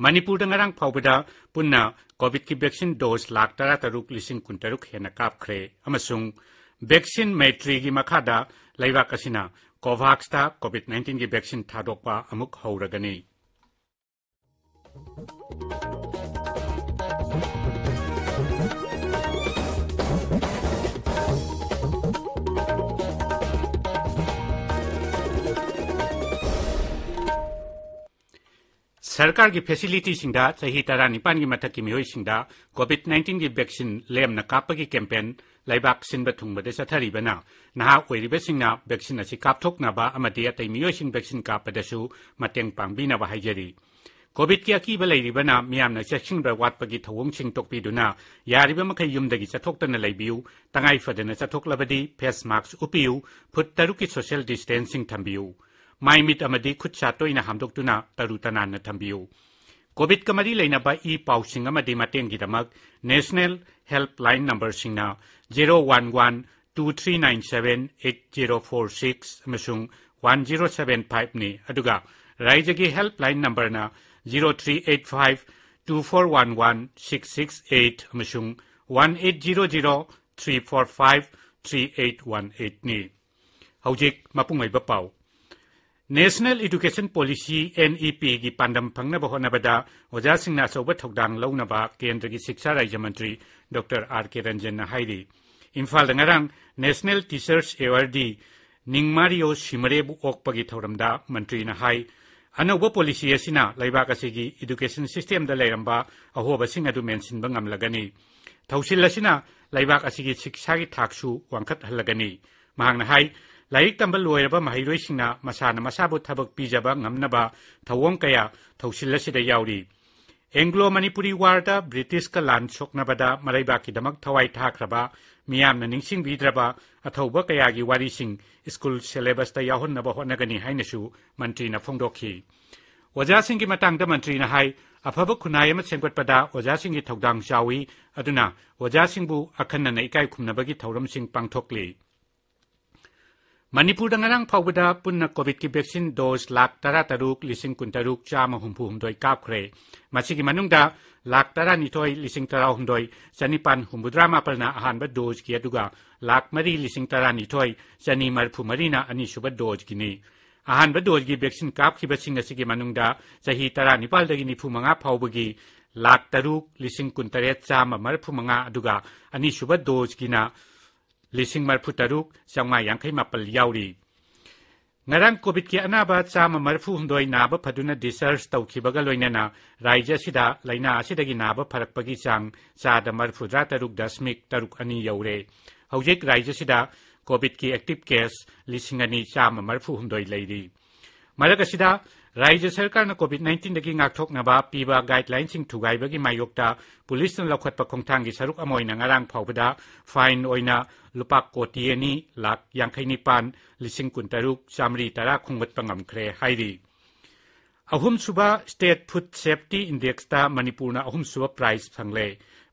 ꯃꯅꯤꯄꯨꯔꯗ ꯉꯔꯥꯡ ꯐꯥꯎꯕꯗ ꯄꯨꯟꯅ ꯀꯣꯚꯤꯗꯀꯤ ꯚꯦꯛꯁꯤꯟ ꯗꯣꯁ ꯂꯥꯈ ꯇꯔꯥꯇꯔꯨꯛ ꯂꯤꯁꯤꯡ ꯀꯨꯟꯇꯔꯨꯛ ꯍꯦꯟꯅ ꯀꯥꯞꯈ꯭ꯔꯦ ꯑꯃꯁꯨꯡ ꯚꯦꯛꯁꯤꯟ ꯃꯩꯇ꯭ꯔꯤꯒꯤ ꯃꯈꯥꯗ ꯂꯩꯕꯥꯛ ꯑꯁꯤꯅ ꯀꯣꯚꯥꯛꯁꯇ ꯀꯣꯚꯤꯗ ꯅꯥꯏꯟꯇꯤꯟꯒꯤ ꯚꯦꯛꯁꯤꯟ ꯊꯥꯗꯣꯛꯄ ꯑꯃꯨꯛ ꯍꯧꯔꯒꯅꯤ ꯁꯔꯀꯥꯔꯒꯤ ꯐꯦꯁꯤꯂꯤꯇꯤꯁꯤꯡꯗ ꯆꯍꯤ ꯇꯔꯥ ꯅꯤꯄꯥꯟꯒꯤ ꯃꯊꯛꯀꯤ ꯃꯤꯑꯣꯏꯁꯤꯡꯗ ꯀꯣꯚꯤꯗ ꯅꯥꯏꯟꯇꯤꯟꯒꯤ ꯚꯦꯛꯁꯤꯟ ꯂꯦꯝꯅ ꯀꯥꯞꯄꯒꯤ ꯀꯦꯝꯄꯦꯟ ꯂꯩꯕꯥꯛ ꯁꯤꯟꯕ ꯊꯨꯡꯕꯗ ꯆꯠꯊꯔꯤꯕꯅ ꯅꯍꯥ ꯑꯣꯏꯔꯤꯕꯁꯤꯡꯅ ꯚꯦꯛꯁꯤꯟ ꯑꯁꯤ ꯀꯥꯞꯊꯣꯛꯅꯕ ꯑꯃꯗꯤ ꯑꯇꯩ ꯃꯤꯑꯣꯏꯁꯤꯡ ꯚꯦꯛꯁꯤꯟ ꯀꯥꯞꯄꯗꯁꯨ ꯃꯇꯦꯡ ꯄꯥꯡꯕꯤꯅꯕ ꯍꯥꯏꯖꯔꯤ ꯀꯣꯚꯤꯗꯀꯤ ꯑꯀꯤꯕ ꯂꯩꯔꯤꯕꯅ ꯃꯤꯌꯥꯝꯅ ꯆꯦꯛꯁꯤꯟꯕ ꯋꯥꯠꯄꯒꯤ ꯊꯧꯑꯣꯡꯁꯤꯡ ꯇꯣꯛꯄꯤꯗꯨꯅ ꯌꯥꯔꯤꯕ ꯃꯈꯩ ꯌꯨꯝꯗꯒꯤ ꯆꯠꯊꯣꯛꯇꯅ ꯂꯩꯕꯤꯌꯨ ꯇꯉꯥꯏ ꯐꯗꯅ ꯆꯠꯊꯣꯛꯂꯕꯗꯤ ꯐꯦꯁ ꯃꯥꯛꯁ ꯎꯞꯄꯤꯌꯨ ꯐꯨꯠ ꯇꯔꯨꯛꯀꯤ ꯁꯣꯁꯤꯌꯦꯜ ꯗꯤꯁꯇꯦꯟꯁꯤꯡ ꯊꯝꯕꯤꯌꯨ ꯃꯥꯏꯃꯤꯠ ꯑꯃꯗꯤ ꯈꯨꯠ ꯁꯥ ꯇꯣꯏꯅ ꯍꯥꯝꯗꯣꯛꯇꯨꯅ ꯇꯔꯨ ꯇꯅꯥꯟꯅ ꯊꯝꯕꯤꯌꯨ ꯀꯣꯚꯤꯗꯀ ꯃꯔꯤ ꯂꯩꯅꯕ ꯏ ꯄꯥꯎꯁꯤꯡ ꯑꯃꯗꯤ ꯃꯇꯦꯡꯒꯤꯗꯃꯛ ꯅꯦꯁꯅꯦꯜ ꯍꯦꯜꯞꯂꯥꯏꯟ ꯅꯝꯕꯔꯁꯤꯡꯅ zero one one two three nine seven eight zero four six ꯑꯃꯁꯨꯡ ꯋꯥꯟ ꯖꯦꯔꯣ ꯁꯚꯦꯟ ꯐꯥꯏꯚꯅꯤ ꯑꯗꯨꯒ ꯔꯥꯏꯖꯒꯤ ꯍꯦꯜꯞꯂꯥꯏꯟ ꯅꯝꯕꯔꯅ zero three eight five two four one one six six eight ꯑꯃꯁꯨꯡ one eight zero zero three four five three eight one ꯑꯩꯠꯅꯤ ꯍꯧꯖꯤꯛ ꯃꯄꯨꯡ ꯑꯣꯏꯕ ꯄꯥꯎ ꯅꯦꯁꯅꯦꯜ ꯏꯗꯨꯀꯦꯁꯟ ꯄꯣꯂꯤꯁꯤ ꯑꯦꯟꯏꯄꯤꯒꯤ ꯄꯥꯟꯗꯝ ꯐꯪꯅꯕ ꯍꯣꯠꯅꯕꯗ ꯑꯣꯖꯥꯁꯤꯡꯅ ꯑꯆꯧꯕ ꯊꯧꯗꯥꯡ ꯂꯧꯅꯕ ꯀꯦꯟꯗ꯭ꯔꯒꯤ ꯁꯤꯛꯁꯥ ꯔꯥꯖ꯭ꯌ ꯃꯟꯇ꯭ꯔꯤ ꯗꯣꯛꯇꯔ ꯑꯥꯔ ꯀꯦ ꯔꯟꯖꯟꯅ ꯍꯥꯏꯔꯤ ꯏꯝꯐꯥꯜꯗ ꯉꯔꯥꯡ ꯅꯦꯁꯅꯦꯜ ꯇꯤꯆꯔꯁ ꯑꯦꯋꯥꯔꯗꯤ ꯅꯤꯡꯃꯥꯔꯤꯌꯣ ꯁꯤꯃꯔꯦꯕꯨ ꯑꯣꯛꯄꯒꯤ ꯊꯧꯔꯝꯗ ꯃꯟꯇ꯭ꯔꯤꯅ ꯍꯥꯏ ꯑꯅꯧꯕ ꯄꯣꯂꯤꯁꯤ ꯑꯁꯤꯅ ꯂꯩꯕꯥꯛ ꯑꯁꯤꯒꯤ ꯏꯗꯨꯀꯦꯁꯟ ꯁꯤꯁꯇꯦꯝꯗ ꯂꯩꯔꯝꯕ ꯑꯍꯣꯕꯁꯤꯡ ꯑꯗꯨ ꯃꯦꯟꯁꯤꯟꯕ ꯉꯝꯂꯒꯅꯤ ꯊꯧꯁꯤꯜ ꯑꯁꯤꯅ ꯂꯩꯕꯥꯛ ꯑꯁꯤꯒꯤ ꯁꯤꯛꯁꯥꯒꯤ ꯊꯥꯛꯁꯨ ꯋꯥꯡꯈꯠꯍꯜꯂꯒꯅꯤ ꯃꯍꯥꯛꯅ ꯍꯥꯏ ꯂꯥꯏꯔꯤꯛ ꯇꯝꯕ ꯂꯣꯏꯔꯕ ꯃꯍꯩꯔꯣꯏꯁꯤꯡꯅ ꯃꯁꯥꯅ ꯃꯁꯥꯕꯨ ꯊꯕꯛ ꯄꯤꯖꯕ ꯉꯝꯅꯕ ꯊꯧꯑꯣꯡ ꯀꯌꯥ ꯊꯧꯁꯤꯜ ꯑꯁꯤꯗ ꯌꯥꯎꯔꯤ ꯑꯦꯡꯒ꯭ꯂꯣ ꯃꯅꯤꯄꯨꯔꯤ ꯋꯥꯔꯗ ꯕ꯭ꯔꯤꯇꯤꯁꯀ ꯂꯥꯟ ꯁꯣꯛꯅꯕꯗ ꯃꯔꯩꯕꯥꯛꯀꯤꯗꯃꯛ ꯊꯋꯥꯏ ꯊꯥꯈ꯭ꯔꯕ ꯃꯤꯌꯥꯝꯅ ꯅꯤꯡꯁꯤꯡꯕꯤꯗ꯭ꯔꯕ ꯑꯊꯧꯕ ꯀꯌꯥꯒꯤ ꯋꯥꯔꯤꯁꯤꯡ ꯁ꯭ꯀꯨꯜ ꯁꯦꯂꯦꯕꯁꯇ ꯌꯥꯎꯍꯟꯅꯕ ꯍꯣꯠꯅꯒꯅꯤ ꯍꯥꯏꯅꯁꯨ ꯃꯟꯇ꯭ꯔꯤꯅ ꯐꯣꯡꯗꯣꯛꯈꯤ ꯑꯣꯖꯥꯁꯤꯡꯒꯤ ꯃꯇꯥꯡꯗ ꯃꯟꯇ꯭ꯔꯤꯅ ꯍꯥꯏ ꯑꯐꯕ ꯈꯨꯟꯅꯥꯏ ꯑꯃ ꯁꯦꯝꯒꯠꯄꯗ ꯑꯣꯖꯥꯁꯤꯡꯒꯤ ꯊꯧꯗꯥꯡ ꯆꯥꯎꯏ ꯑꯗꯨꯅ ꯑꯣꯖꯥꯁꯤꯡꯕꯨ ꯑꯈꯟꯅꯅ ꯏꯀꯥꯏ ꯈꯨꯝꯅꯕꯒꯤ ꯊꯧꯔꯝꯁꯤꯡ ꯄꯥꯡꯊꯣꯛꯂꯤ ꯃꯅꯤꯄꯨꯔꯗ ꯉꯔꯥꯡ ꯐꯥꯎꯕꯗ ꯄꯨꯟꯅ ꯀꯣꯚꯤꯗꯀꯤ ꯚꯦꯛꯁꯤꯟ ꯗꯣꯁ ꯂꯥꯈ ꯇꯔꯥꯇꯔꯨꯛ ꯂꯤꯁꯤꯡ ꯀꯨꯟꯇꯔꯨꯛ ꯆꯥꯝꯃ ꯍꯨꯝꯐꯨꯍꯨꯝꯗꯣꯏ ꯀꯥꯞꯈ꯭ꯔꯦ ꯃꯁꯤꯒꯤ ꯃꯅꯨꯡꯗ ꯂꯥꯈ ꯇꯔꯥꯅꯤꯊꯣꯏ ꯂꯤꯁꯤꯡ ꯇꯔꯥꯍꯨꯝꯗꯣꯏ ꯆꯅꯤꯄꯥꯟ ꯍꯨꯝꯐꯨꯇꯔꯥꯃꯥꯄꯜꯅ ꯑꯍꯥꯟꯕ ꯗꯣꯁꯀꯤ ꯑꯗꯨꯒ ꯂꯥꯈ ꯃꯔꯤ ꯂꯤꯁꯤꯡ ꯇꯔꯥꯅꯤꯊꯣꯏ ꯆꯅꯤ ꯃꯔꯤꯐꯨꯃꯔꯤꯅ ꯑꯅꯤꯁꯨꯕ ꯗꯣꯁꯀꯤꯅꯤ ꯑꯍꯥꯟꯕ ꯗꯣꯁꯒꯤ ꯚꯦꯛꯁꯤꯟ ꯀꯥꯞꯈꯤꯕꯁꯤꯡ ꯑꯁꯤꯒꯤ ꯃꯅꯨꯡꯗ ꯆꯍꯤ ꯇꯔꯥꯅꯤꯄꯥꯜꯗꯒꯤ ꯅꯤꯐꯨꯃꯉꯥ ꯐꯥꯎꯕꯒꯤ ꯂꯥꯈ ꯇꯔꯨꯛ ꯂꯤꯁꯤꯡ ꯀꯨꯟꯇꯔꯦꯠ ꯆꯥꯝꯃ ꯃꯔꯐꯨꯃꯉꯥ ꯑꯗꯨꯒ ꯑꯅꯤꯁꯨꯕ ꯗꯣꯁꯀꯤꯅ ꯂꯤꯁꯤꯡ ꯃꯔꯐꯨ ꯇꯔꯨꯛ ꯆꯥꯝꯃꯉꯥ ꯌꯥꯡꯈꯩ ꯃꯥꯄꯜ ꯌꯥꯎꯔꯤ ꯉꯔꯥꯡ ꯀꯣꯚꯤꯗꯀꯤ ꯑꯅꯥꯕ ꯆꯥꯝꯃ ꯃꯔꯐꯨ ꯍꯨꯝꯗꯣꯏ ꯅꯥꯕ ꯐꯗꯨꯅ ꯗꯤꯁꯆꯥꯔꯖ ꯇꯧꯈꯤꯕꯒ ꯂꯣꯏꯅꯅ ꯔꯥꯏꯖ ꯑꯁꯤꯗ ꯂꯩꯅꯥ ꯑꯁꯤꯗꯒꯤ ꯅꯥꯕ ꯐꯔꯛꯄꯒꯤ ꯆꯥꯡ ꯆꯥꯗ ꯃꯔꯐꯨꯗ꯭ꯔꯥ ꯇꯔꯨꯛ ꯗꯁꯃꯤꯛ ꯇꯔꯨꯛ ꯑꯅꯤ ꯌꯧꯔꯦ ꯍꯧꯖꯤꯛ ꯔꯥꯏꯖ ꯑꯁꯤꯗ ꯀꯣꯚꯤꯗꯀꯤ ꯑꯦꯛꯇꯤꯚ ꯀꯦꯁ ꯂꯤꯁꯤꯡ ꯑꯅꯤ ꯆꯥꯝꯃ ꯃꯔꯐꯨ ꯍꯨꯝꯗꯣꯏ ꯂꯩꯔꯤ ꯃꯔꯛ ꯑꯁꯤꯗ รายจะเชื่อการนโควิด -19 ดกิงักทกนบาปีบาไกด์ไลน์ซิงถูกไกบกิมายกตาปุลิสนละควดประคองทางกิสรุกอมอยนังอรังผาวดาฟายนอยนาลุปักโกตีนีหลักยังไคนิปันลิสิงกุนตารุกจามรีตาราคงวัดปังอมเครย์ไฮดีอาหุมสุบาสเตทพุทเซฟตี้อินเด็กซ์ตามณีปูนาอาหุมสุบาไพรส์ทังเล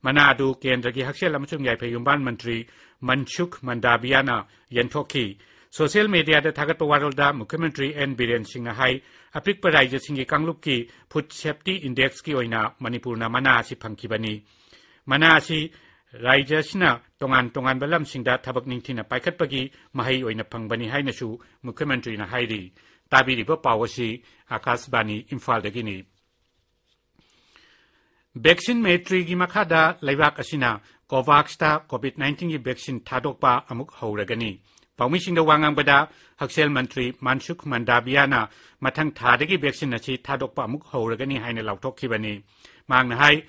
มานาดูเกณฑ์ระกิฮักเชลลัมชุงใหญ่พยุบ้านมันตรีมันชุกมันดาบิยานายันทกี ꯁꯣꯁꯤꯌꯦꯜ ꯃꯦꯗꯤꯌꯥꯗ ꯊꯥꯒꯠꯄ ꯋꯥꯔꯣꯜꯗ ꯃꯨꯈ꯭ꯌ ꯑꯦꯟ ꯕꯤꯔꯦꯟ ꯁꯤꯡꯅ ꯍꯥꯏ ꯑꯄꯤꯛꯄ ꯔꯥꯖ꯭ꯌꯁꯤꯡꯒꯤ ꯀꯥꯡꯂꯨꯞꯀꯤ ꯐꯨꯗ ꯁꯦꯐꯇꯤ ꯏꯟꯗꯦꯛꯁꯀꯤ ꯑꯣꯏꯅ ꯃꯅꯤꯄꯨꯔꯅ ꯃꯅꯥ ꯑꯁꯤ ꯐꯪꯈꯤꯕꯅꯤ ꯃꯅꯥ ꯑꯁꯤ ꯔꯥꯖ꯭ꯌꯁꯤꯅ ꯇꯣꯉꯥꯟ ꯇꯣꯉꯥꯟꯕ ꯂꯝꯁꯤꯡꯗ ꯊꯕꯛ ꯅꯤꯡꯊꯤꯅ ꯄꯥꯏꯈꯠꯄꯒꯤ ꯃꯍꯩ ꯑꯣꯏꯅ ꯐꯪꯕꯅꯤ ꯍꯥꯏꯅꯁꯨ ꯃꯨꯈ꯭ꯌ ꯃꯟꯇ꯭ꯔꯤꯅ ꯍꯥꯏꯔꯤ ꯇꯥꯕꯤꯔꯤꯕ ꯄꯥꯎ ꯑꯁꯤ ꯑꯥꯀꯥꯁꯕꯥꯅꯤ ꯏꯝꯐꯥꯜꯗꯒꯤꯅꯤ ꯚꯦꯛꯁꯤꯟ ꯃꯦꯇ꯭ꯔꯤꯒꯤ ꯃꯈꯥꯗ ꯂꯩꯕꯥꯛ ꯑꯁꯤꯅ ꯀꯣꯚꯥꯛꯁꯇ ꯀꯣꯚꯤꯗ ꯅꯥꯏꯟꯇꯤꯟꯒꯤ ꯚꯦꯛꯁꯤꯟ ꯊꯥꯗꯣꯛꯄ ꯑꯃꯨꯛ ꯍꯧꯔꯒꯅꯤ ပေါမရှိတဲ့ဝန်ကံပဒဟက်ဆယ်မန်ထရီမန်ရှုခ်မန်ဒါဘီယာနာမထန်ထားတဲ့ဗက်ဆင်းအစီထာဒုတ်ပမှုဟိုရကနီဟိုင်းနလောက်တော့ခိဗနီမာင္နဟိုင်း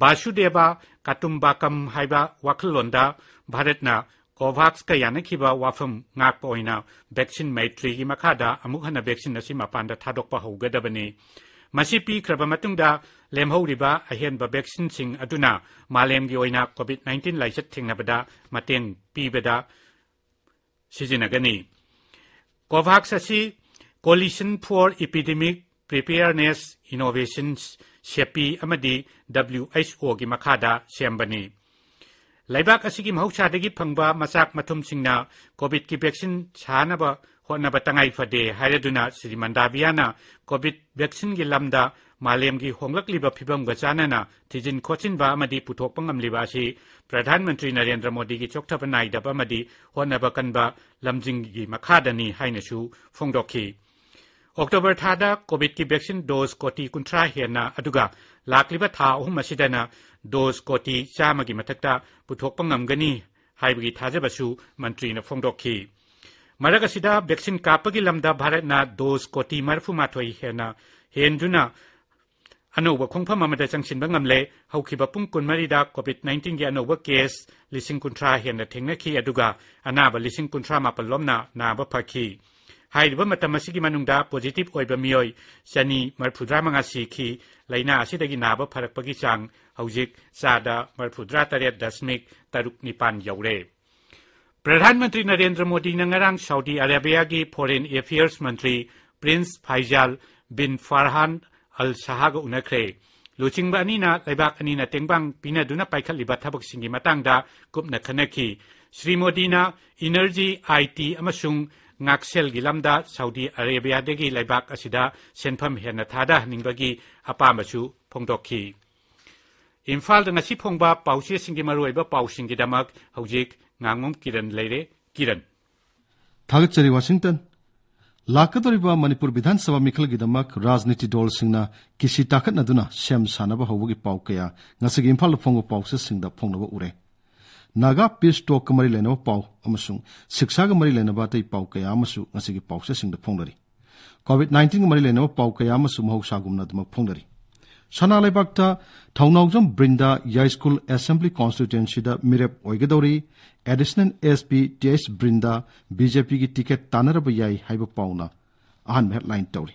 ဘာရှုဒေဘာကတုမ်ဘာကမ်ဟိုင်ဘာဝက္ခလွန်ဒါဘာရတ်နာကိုဗက်စကယနခိဘာဝါဖမ်ငါပိုင်နာဗက်ဆင်းမေထရီဟိမခါဒါအမှုခနဗက်ဆင်းအစီမပန္ဒထာဒုတ်ပဟိုဂဒဘနီမရှိပီခရဘမတုံဒါလေမဟုတ်ဒီဘာအဟင်ဘာဗက်ဆင်းစင်အတုနာမာလေမ်ဂျိုင်နာကိုဗစ်19လိုက်ဆက်ထင်းနဗဒါမတင်းပီဗဒါ ꯁꯤꯖꯤꯟꯅꯒꯅꯤ ꯀꯣꯚꯥꯛꯁ ꯑꯁꯤ coalition for epidemic preparedness innovation CEPI ꯑꯃꯗꯤ ꯗꯕ꯭ꯂꯤꯎ ꯑꯩꯆ ꯑꯣꯒꯤ ꯃꯈꯥꯗ ꯁꯦꯝꯕꯅꯤ ꯂꯩꯕꯥꯛ ꯑꯁꯤꯒꯤ ꯃꯍꯧꯁꯥꯗꯒꯤ ꯐꯪꯕ ꯃꯆꯥꯛ ꯃꯊꯨꯝꯁꯤꯡꯅ ꯀꯣꯚꯤꯗꯀꯤ ꯚꯦꯛꯁꯤꯟ ꯁꯥꯅꯕ ꯍꯣꯠꯅꯕ ꯇꯉꯥꯏ ꯐꯗꯦ ꯍꯥꯏꯔꯗꯨꯅ ꯁ꯭ꯔꯤ ꯃꯟꯗꯥꯕꯤꯌꯥꯅ ꯀꯣꯚꯤꯗ ꯚꯦꯛꯁꯤꯟꯒꯤ ꯂꯝꯗ ꯃꯥꯂꯦꯝꯒꯤ ꯍꯣꯡꯂꯛꯂꯤꯕ ꯐꯤꯕꯝꯒ ꯆꯥꯟꯅꯅ ꯊꯤꯖꯤꯟ ꯈꯣꯠꯆꯤꯟꯕ ꯑꯃꯗꯤ ꯄꯨꯊꯣꯛꯄ ꯉꯝꯂꯤꯕ ꯑꯁꯤ ꯄ꯭ꯔꯙꯥꯟ ꯃꯟꯇ꯭ꯔꯤ ꯅꯔꯦꯟꯗ꯭ꯔ ꯃꯣꯗꯤꯒꯤ ꯆꯣꯛꯊꯕ ꯅꯥꯏꯗꯕ ꯑꯃꯗꯤ ꯍꯣꯠꯅꯕ ꯀꯟꯕ ꯂꯝꯖꯤꯡꯒꯤ ꯃꯈꯥꯗꯅꯤ ꯍꯥꯏꯅꯁꯨ ꯐꯣꯡꯗꯣꯛꯈꯤ ꯑꯣꯛꯇꯣꯕꯔ ꯊꯥꯗ ꯀꯣꯚꯤꯗꯀꯤ ꯚꯦꯛꯁꯤꯟ ꯗꯣꯁ ꯀꯣꯇꯤ ꯀꯨꯟꯊ꯭ꯔꯥ ꯍꯦꯟꯅ ꯑꯗꯨꯒ ꯂꯥꯛꯂꯤꯕ ꯊꯥ ꯑꯍꯨꯝ ꯑꯁꯤꯗꯅ ꯗꯣꯁ ꯀꯣꯇꯤ ꯆꯥꯝꯃꯒꯤ ꯃꯊꯛꯇ ꯄꯨꯊꯣꯛꯄ ꯉꯝꯒꯅꯤ ꯍꯥꯏꯕꯒꯤ ꯊꯥꯖꯕꯁꯨ ꯃꯟꯇ꯭ꯔꯤꯅ ꯐꯣꯡꯗꯣꯛꯈꯤ ꯃꯔꯛ ꯑꯁꯤꯗ ꯚꯦꯛꯁꯤꯟ ꯀꯥꯞꯄꯒꯤ ꯂꯝꯗ ꯚꯥꯔꯠꯅ ꯗꯣꯁ ꯀꯣꯇꯤ ꯃꯔꯐꯨ ꯃꯥꯊꯣꯏ ꯍꯦꯟꯅ ꯍꯦꯟꯗꯨꯅ ꯑꯅꯧꯕ ꯈꯣꯡꯐꯝ ꯑꯃꯗ ꯆꯪꯁꯤꯟꯕ ꯉꯝꯂꯦ ꯍꯧꯈꯤꯕ ꯄꯨꯡ ꯀꯨꯟꯃꯔꯤꯗ ꯀꯣꯚꯤꯗ ꯅꯥꯏꯟꯇꯤꯟꯒꯤ ꯑꯅꯧꯕ ꯀꯦꯁ ꯂꯤꯁꯤꯡ ꯀꯨꯟꯊ꯭ꯔꯥ ꯍꯦꯟꯅ ꯊꯦꯡꯅꯈꯤ ꯑꯗꯨꯒ ꯑꯅꯥꯕ ꯂꯤꯁꯤꯡ ꯀꯨꯟꯊ꯭ꯔꯥ ꯃꯥꯄꯜ ꯂꯣꯝꯅ ꯅꯥꯕ ꯐꯈꯤ ꯍꯥꯏꯔꯤꯕ ꯃꯇꯝ ꯑꯁꯤꯒꯤ ꯃꯅꯨꯡꯗ ꯄꯣꯖꯤꯇꯤꯚ ꯑꯣꯏꯕ ꯃꯤꯑꯣꯏ ꯆꯅꯤ ꯃꯔꯐꯨꯗ꯭ꯔꯥ ꯃꯉꯥ ꯁꯤꯈꯤ ꯂꯩꯅꯥ ꯑꯁꯤꯗꯒꯤ ꯅꯥꯕ ꯐꯔꯛꯄꯒꯤ ꯆꯥꯡ ꯍꯧꯖꯤꯛ ꯆꯥꯗ ꯃꯔꯐꯨꯗ꯭ꯔꯥ ꯇꯔꯦꯠ ꯗꯁꯃꯤꯛ ꯇꯔꯨꯛ ꯅꯤꯄꯥꯟ ꯌꯧꯔꯦ ꯄ꯭ꯔꯙꯥꯟ ꯃꯟꯇ꯭ꯔꯤ ꯅꯔꯦꯟꯗ꯭ꯔ ꯃꯣꯗꯤꯅ ꯉꯔꯥꯡ ꯁꯥꯎꯗꯤ ꯑꯔꯥꯕꯤꯌꯥꯒꯤ ꯐꯣꯔꯦꯟ ꯑꯦꯐꯤꯌꯔꯁ ꯃꯟꯇ꯭ꯔꯤ prince Faisal bin Farhan Al ꯁꯥꯍꯒ ꯎꯅꯈ꯭ꯔꯦ ꯂꯨꯆꯤꯡꯕ ꯑꯅꯤꯅ ꯂꯩꯕꯥꯛ ꯑꯅꯤꯅ ꯇꯦꯡꯕꯥꯡ ꯄꯤꯅꯗꯨꯅ ꯄꯥꯏꯈꯠꯂꯤꯕ ꯊꯕꯛꯁꯤꯡꯒꯤ ꯃꯇꯥꯡꯗ ꯀꯨꯞꯅ ꯈꯟꯅꯈꯤ ꯁ꯭ꯔꯤ ꯃꯣꯗꯤꯅ ꯏꯅꯔꯖꯤ ꯑꯥꯏ ꯇꯤ ꯑꯃꯁꯨꯡ ꯉꯥꯛꯁꯦꯜꯒꯤ ꯂꯝꯗ ꯁꯥꯎꯗꯤ ꯑꯔꯦꯕꯤꯌꯥꯗꯒꯤ ꯂꯩꯕꯥꯛ ꯑꯁꯤꯗ ꯁꯦꯟꯐꯝ ꯍꯦꯟꯅ ꯊꯥꯗꯍꯟꯅꯤꯡꯕꯒꯤ ꯑꯄꯥꯝꯕꯁꯨ ꯐꯣꯡꯗꯣꯛꯈꯤ ꯏꯝꯐꯥꯜꯗ ꯉꯁꯤ ꯐꯣꯡꯕ ꯄꯥꯎꯆꯦꯁꯤꯡꯒꯤ ꯃꯔꯨꯑꯣꯏꯕ ꯄꯥꯎꯁꯤꯡꯒꯤꯗꯃꯛ ꯍꯧꯖꯤꯛ ꯉꯥꯡꯉꯣꯝ ꯀꯤꯔꯟ ꯂꯩꯔꯦ ꯀꯤꯔꯟ ꯊꯥꯒꯠꯆꯔꯤ ꯋꯥꯁꯤꯡꯇꯟ ꯂꯥꯛꯀꯗꯧꯔꯤꯕ ꯃꯅꯤꯄꯨꯔ ꯕꯤꯙꯥꯟ ꯁꯚꯥ ꯃꯤꯈꯜꯒꯤꯗꯃꯛ ꯔꯥꯖꯅꯤꯇꯤ ꯗꯣꯜꯁꯤꯡꯅ ꯀꯤꯁꯤ ꯇꯥꯈꯠꯅꯗꯨꯅ ꯁꯦꯝ ꯁꯥꯅꯕ ꯍꯧꯕꯒꯤ ꯄꯥꯎ ꯀꯌꯥ ꯉꯁꯤꯒꯤ ꯏꯝꯐꯥꯜꯗ ꯐꯣꯡꯕ ꯄꯥꯎꯆꯦꯁꯤꯡꯗ ꯐꯣꯡꯅꯕ ꯎꯔꯦ ꯅꯥꯒꯥ ꯄꯤꯁ ꯇꯣꯛꯀ ꯃꯔꯤ ꯂꯩꯅꯕ ꯄꯥꯎ ꯑꯃꯁꯨꯡ ꯁꯤꯛꯁꯥꯒ ꯃꯔꯤ ꯂꯩꯅꯕ ꯑꯇꯩ ꯄꯥꯎ ꯀꯌꯥ ꯑꯃꯁꯨ ꯉꯁꯤꯒꯤ ꯄꯥꯎꯆꯦꯁꯤꯡꯗ ꯐꯣꯡꯅꯔꯤ ꯀꯣꯚꯤꯗ ꯅꯥꯏꯟꯇꯤꯟꯒ ꯃꯔꯤ ꯂꯩꯅꯕ ꯄꯥꯎ ꯀꯌꯥ ꯑꯃꯁꯨ ꯃꯍꯧꯁꯥꯒꯨꯝꯅ ꯑꯗꯨꯃꯛ ꯐꯣꯡꯅꯔꯤ सना लाइपा Thounaojam Brinda Yaiskul assembly constituency मिरेप ओगदौरी additional S P T S Brinda BJP की टिकट तानरब याई पाउना अहम हेडलाइन तौरी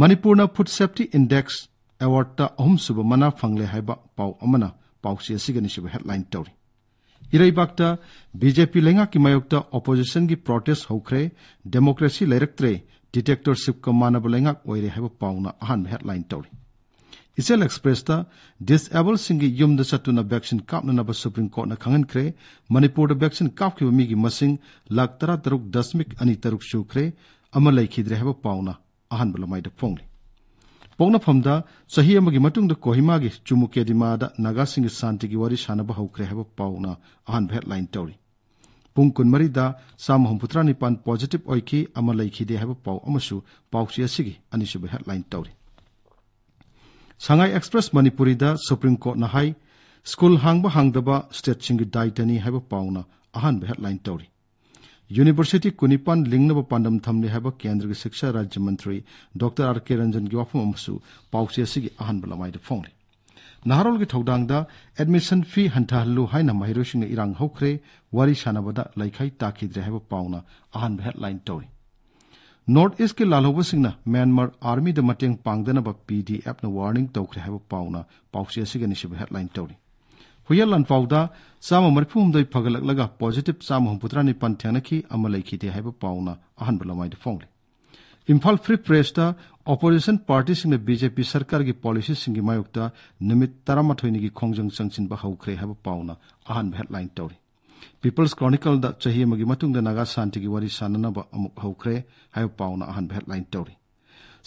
Manipur food safety index award अहम सूब मना फंगले पाउन पासीब हेडलाइन तौरी इरेबा बीजेपी लेना की मयोग ओपोजिशन की प्रोटेस्ट होख्रे डेमोक्रेसी लेरक्त्रे डिटेक्टरशिप का मानव लेना पाउना अहम हेडलाइन तौरी ꯏꯆꯦꯜ ꯑꯦꯛꯁꯄ꯭ꯔꯦꯁꯇ ꯗꯤꯁꯑꯦꯕꯜꯁꯤꯡꯒꯤ ꯌꯨꯝꯗ ꯆꯠꯇꯨꯅ ꯚꯦꯛꯁꯤꯟ ꯀꯥꯞꯅꯅꯕ ꯁꯨꯄ꯭ꯔꯤꯝ ꯀꯣꯔꯠꯅ ꯈꯪꯍꯟꯈ꯭ꯔꯦ ꯃꯅꯤꯄꯨꯔꯗ ꯚꯦꯛꯁꯤꯟ ꯀꯥꯞꯈꯤꯕ ꯃꯤꯒꯤ ꯃꯁꯤꯡ ꯂꯥꯈ ꯇꯔꯥ ꯇꯔꯨꯛ ꯗꯁꯃꯤꯛ ꯑꯅꯤ ꯇꯔꯨꯛ ꯁꯨꯈ꯭ꯔꯦ ꯑꯃ ꯂꯩꯈꯤꯗ꯭ꯔꯦ ꯍꯥꯏꯕ ꯄꯥꯎꯅ ꯑꯍꯥꯟꯕ ꯂꯃꯥꯏꯗ ꯐꯣꯡꯂꯤ ꯄꯣꯛꯅꯐꯝꯗ ꯆꯍꯤ ꯑꯃꯒꯤ ꯃꯇꯨꯡꯗ ꯀꯣꯍꯤꯃꯥꯒꯤ ꯆꯨꯃꯨꯀꯦꯗꯤꯃꯥꯗ ꯅꯥꯒꯥꯁꯤꯡꯒꯤ ꯁꯥꯟꯇꯤꯒꯤ ꯋꯥꯔꯤ ꯁꯥꯟꯅꯕ ꯍꯧꯈ꯭ꯔꯦ ꯍꯥꯏꯕ ꯄꯥꯎꯅ ꯑꯍꯥꯟꯕ ꯍꯦꯗꯂꯥꯏꯟ ꯇꯧꯔꯤ ꯄꯨꯡ ꯀꯨꯟꯃꯔꯤꯗ ꯆꯥꯝꯃ ꯍꯨꯝꯐꯨꯇꯔꯥ ꯅꯤꯄꯥꯟ ꯄꯣꯖꯤꯇꯤꯚ ꯑꯣꯏꯈꯤ ꯑꯃ ꯂꯩꯈꯤꯗꯦ ꯍꯥꯏꯕ ꯄꯥꯎ ꯑꯃꯁꯨ ꯄꯥꯎꯆꯦ ꯑꯁꯤꯒꯤ ꯑꯅꯤꯁꯨꯕ ꯍꯦꯗꯂꯥꯏꯟ ꯇꯧꯔꯤ ꯁꯉꯥꯏ ꯑꯦꯛꯁꯄ꯭ꯔꯦꯁ ꯃꯅꯤꯄꯨꯔꯤꯗ ꯁꯨꯄ꯭ꯔꯤꯝ ꯀꯣꯔꯠꯅ ꯍꯥꯏ ꯁ꯭ꯀꯨꯜ ꯍꯥꯡꯕ ꯍꯥꯡꯗꯕ ꯁ꯭ꯇꯦꯠꯁꯤꯡꯒꯤ ꯗꯥꯏꯇꯅꯤ ꯍꯥꯏꯕ ꯄꯥꯎꯅ ꯑꯍꯥꯟꯕ ꯍꯦꯗꯂꯥꯏꯟ ꯇꯧꯔꯤ ꯌꯨꯅꯤꯚꯔꯁꯤꯇꯤ ꯀꯨꯟꯅꯤꯄꯥꯟ ꯂꯤꯡꯅꯕ ꯄꯥꯟꯗꯝ ꯊꯝꯂꯤ ꯍꯥꯏꯕ ꯀꯦꯟꯗ꯭ꯔꯒꯤ ꯁꯤꯛꯁꯥ ꯔꯥꯖ꯭ꯌ ꯃꯟꯇ꯭ꯔꯤ ꯗꯣꯛꯇꯔ ꯑꯥꯔ ꯀꯦ ꯔꯟꯖꯟꯒꯤ ꯋꯥꯐꯝ ꯑꯃꯁꯨ ꯄꯥꯎꯆꯦ ꯑꯁꯤꯒꯤ ꯑꯍꯥꯟꯕ ꯂꯃꯥꯏꯗ ꯐꯣꯡꯂꯤ ꯅꯍꯥꯔꯣꯜꯒꯤ ꯊꯧꯗꯥꯡꯗ ꯑꯦꯗꯃꯤꯁꯟ ꯐꯤ ꯍꯟꯊꯍꯜꯂꯨ ꯍꯥꯏꯅ ꯃꯍꯩꯔꯣꯏꯁꯤꯡꯅ ꯏꯔꯥꯡ ꯍꯧꯈ꯭ꯔꯦ ꯋꯥꯔꯤ ꯁꯥꯟꯅꯕꯗ ꯂꯩꯈꯥꯏ ꯇꯥꯈꯤꯗ꯭ꯔꯦ ꯍꯥꯏꯕ ꯄꯥꯎꯅ ꯑꯍꯥꯟꯕ ꯍꯦꯗꯂꯥꯏꯟ ꯇꯧꯔꯤ ꯅꯣꯔꯠ ꯏꯁꯀꯤ ꯂꯥꯜꯍꯧꯕꯁꯤꯡꯅ ꯃ꯭ꯌꯥꯟꯃꯥꯔ ꯑꯥꯔꯃꯤꯗ ꯃꯇꯦꯡ ꯄꯥꯡꯗꯅꯕ ꯄꯤ ꯗꯤ ꯑꯦꯐꯅ ꯋꯥꯔꯅꯤꯡ ꯇꯧꯈ꯭ꯔꯦ ꯍꯥꯏꯕ ꯄꯥꯎꯅ ꯄꯥꯎꯆꯦ ꯑꯁꯤꯒ ꯅꯤꯁꯤꯕ ꯍꯦꯗꯂꯥꯏꯟ ꯇꯧꯔꯤ ꯍꯨꯌꯦꯟ ꯂꯥꯟꯄꯥꯎꯗ ꯆꯥꯝꯃ ꯃꯔꯤꯐꯨꯍꯨꯝꯗꯣꯏ ꯐꯒꯠꯂꯛꯂꯒ ꯄꯣꯖꯤꯇꯤꯞ ꯆꯥꯝꯃ ꯍꯨꯝꯐꯨꯇꯔꯥꯅꯤꯄꯥꯟ ꯊꯦꯡꯅꯈꯤ ꯑꯃ ꯂꯩꯈꯤꯗꯦ ꯍꯥꯏꯕ ꯄꯥꯎꯅ ꯑꯍꯥꯟꯕ ꯂꯃꯥꯏꯗ ꯐꯣꯡꯂꯤ ꯏꯝꯐꯥꯜ ꯐ꯭ꯔꯤ ꯄ꯭ꯔꯦꯁꯇ ꯑꯣꯄꯣꯖꯤꯁꯟ ꯄꯥꯔꯇꯤꯁꯤꯡꯅ ꯕꯤꯖꯦꯄꯤ ꯁꯔꯀꯥꯔꯒꯤ ꯄꯣꯂꯤꯁꯤꯁꯤꯡꯒꯤ ꯃꯥꯌꯣꯛꯇ ꯅꯨꯃꯤꯠ ꯇꯔꯥꯃꯥꯊꯣꯏꯅꯤꯒꯤ ꯈꯣꯡꯖꯪ ꯆꯪꯁꯤꯟꯕ ꯍꯧꯈ꯭ꯔꯦ ꯍꯥꯏꯕ ꯄꯥꯎꯅ ꯑꯍꯥꯟꯕ ꯍꯦꯗꯂꯥꯏꯟ ꯇꯧꯔꯤ पीपल्स क्रॉनिकल चाही नगा शांति की वरी सानना हौरे है पाना अहम हेडलाइन तौरी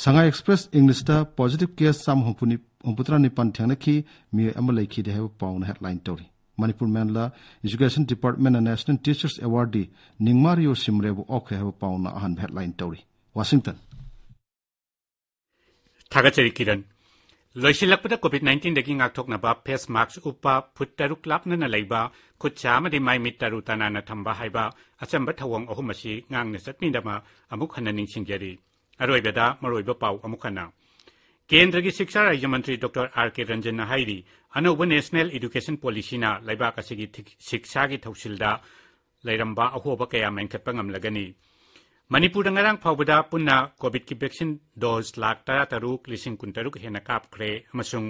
Sangai Express English positive case हमपुतरा निपन थेखी मेखीदे पाने हेडलाइन तौरी मणिपुर मेनला education department national teachers award दी निमारियो सिमरे ओखे है पाना अहम हेडलाइन तौरी वाशिंगटन किरण लोशलप कोविड नाइन्टीन फेस मास्क उप फुट तरुक लापन ꯈꯨꯠꯁꯥꯃꯗꯤ ꯃꯥꯏ ꯃꯤꯠ ꯇꯔꯨ ꯇꯅꯥꯟꯅ ꯊꯝꯕ ꯍꯥꯏꯕ ꯑꯆꯝꯕ ꯊꯧꯑꯣꯡ ꯑꯍꯨꯝ ꯑꯁꯤ ꯉꯥꯡꯅ ꯆꯠꯃꯤꯟꯅꯕ ꯑꯃꯨꯛ ꯍꯟꯅ ꯅꯤꯡꯁꯤꯡꯖꯔꯤ ꯑꯔꯣꯏꯕꯗ ꯃꯔꯣꯏꯕ ꯄꯥꯎ ꯑꯃꯨꯛ ꯍꯟꯅ ꯀꯦꯟꯗ꯭ꯔꯒꯤ ꯁꯤꯛꯁꯥ ꯔꯥꯖ꯭ꯌ ꯃꯟꯇ꯭ꯔꯤ ꯗꯣꯛꯇꯔ ꯑꯥꯔ ꯀꯦ ꯔꯟꯖꯟꯅ ꯍꯥꯏꯔꯤ ꯑꯅꯧꯕ ꯅꯦꯁꯅꯦꯜ ꯏꯗꯨꯀꯦꯁꯟ ꯄꯣꯂꯤꯁꯤꯅ ꯂꯩꯕꯥꯛ ꯑꯁꯤꯒꯤ ꯁꯤꯛꯁꯥꯒꯤ ꯊꯧꯁꯤꯜꯗ ꯂꯩꯔꯝꯕ ꯑꯍꯣꯕ ꯀꯌꯥ ꯃꯦꯟꯈꯠꯄ ꯉꯝꯂꯒꯅꯤ ꯃꯅꯤꯄꯨꯔꯗ ꯉꯔꯥꯡ ꯐꯥꯎꯕꯗ ꯄꯨꯟꯅ ꯀꯣꯚꯤꯗꯀꯤ ꯚꯦꯛꯁꯤꯟ ꯗꯣꯁ ꯂꯥꯈ ꯇꯔꯥ ꯇꯔꯨꯛ ꯂꯤꯁꯤꯡ ꯀꯨꯟ ꯇꯔꯨꯛ ꯍꯦꯟꯅ ꯀꯥꯞꯈ꯭ꯔꯦ ꯑꯃꯁꯨꯡ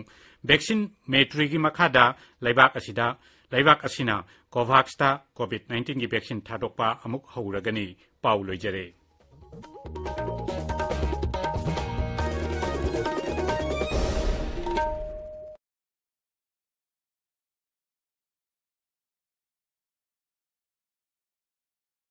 ꯚꯦꯛꯁꯤꯟ ꯃꯦꯇ꯭ꯔꯤꯒꯤ ꯃꯈꯥꯗ ꯂꯩꯕꯥꯛ ꯑꯁꯤꯗ ꯂꯩꯕꯥꯛ ꯑꯁꯤꯅ ꯀꯣꯚꯥꯛꯁꯇ ꯀꯣꯚꯤꯗ-19ꯒꯤ ꯚꯦꯛꯁꯤꯟ ꯊꯥꯗꯣꯛꯄ ꯑꯃꯨꯛ ꯍꯧꯔꯒꯅꯤ ꯄꯥꯎ ꯂꯣꯏꯖꯔꯦ ꯫